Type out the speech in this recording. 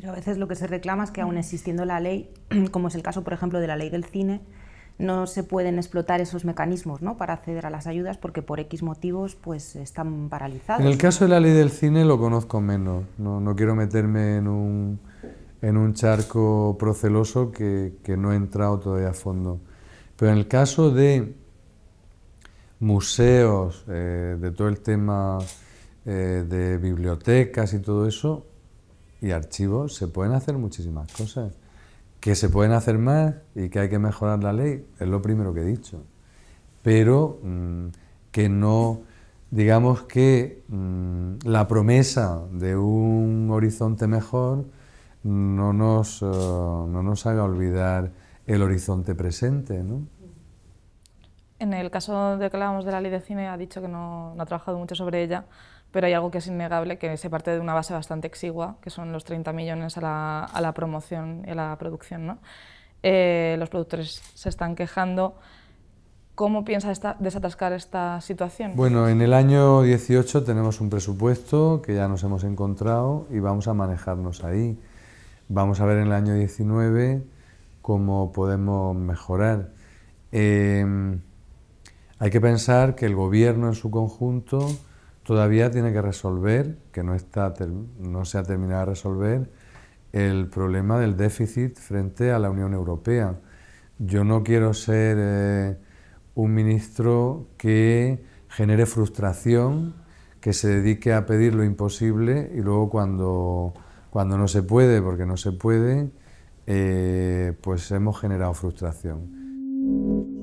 Pero a veces lo que se reclama es que aún existiendo la ley, como es el caso, por ejemplo, de la ley del cine, no se pueden explotar esos mecanismos para acceder a las ayudas porque por X motivos pues, están paralizados. En el caso de la ley del cine lo conozco menos. No, quiero meterme en un, en un charco proceloso que, que, no he entrado todavía a fondo. Pero en el caso de museos, eh, de todo el tema eh, de bibliotecas y todo eso, y archivos se pueden hacer muchísimas cosas. Que se pueden hacer más y que hay que mejorar la ley, es lo primero que he dicho. Pero mm, que no, digamos que mm, la promesa de un horizonte mejor no nos, eh, haga olvidar el horizonte presente, en el caso de que hablábamos de la ley de cine, ha dicho que no, ha trabajado mucho sobre ella, pero hay algo que es innegable, que se parte de una base bastante exigua, que son los 30 millones a la, promoción y a la producción. Eh, los productores se están quejando. ¿Cómo piensa desatascar esta situación? Bueno, en el año 18 tenemos un presupuesto que ya nos hemos encontrado y vamos a manejarnos ahí. Vamos a ver en el año 19 cómo podemos mejorar. Eh, hay que pensar que el gobierno en su conjunto todavía tiene que resolver, que no, está, no se ha terminado de resolver, el problema del déficit frente a la Unión Europea. Yo no quiero ser eh, un ministro que genere frustración, que se dedique a pedir lo imposible y luego cuando, cuando no se puede, porque no se puede, eh, pues hemos generado frustración.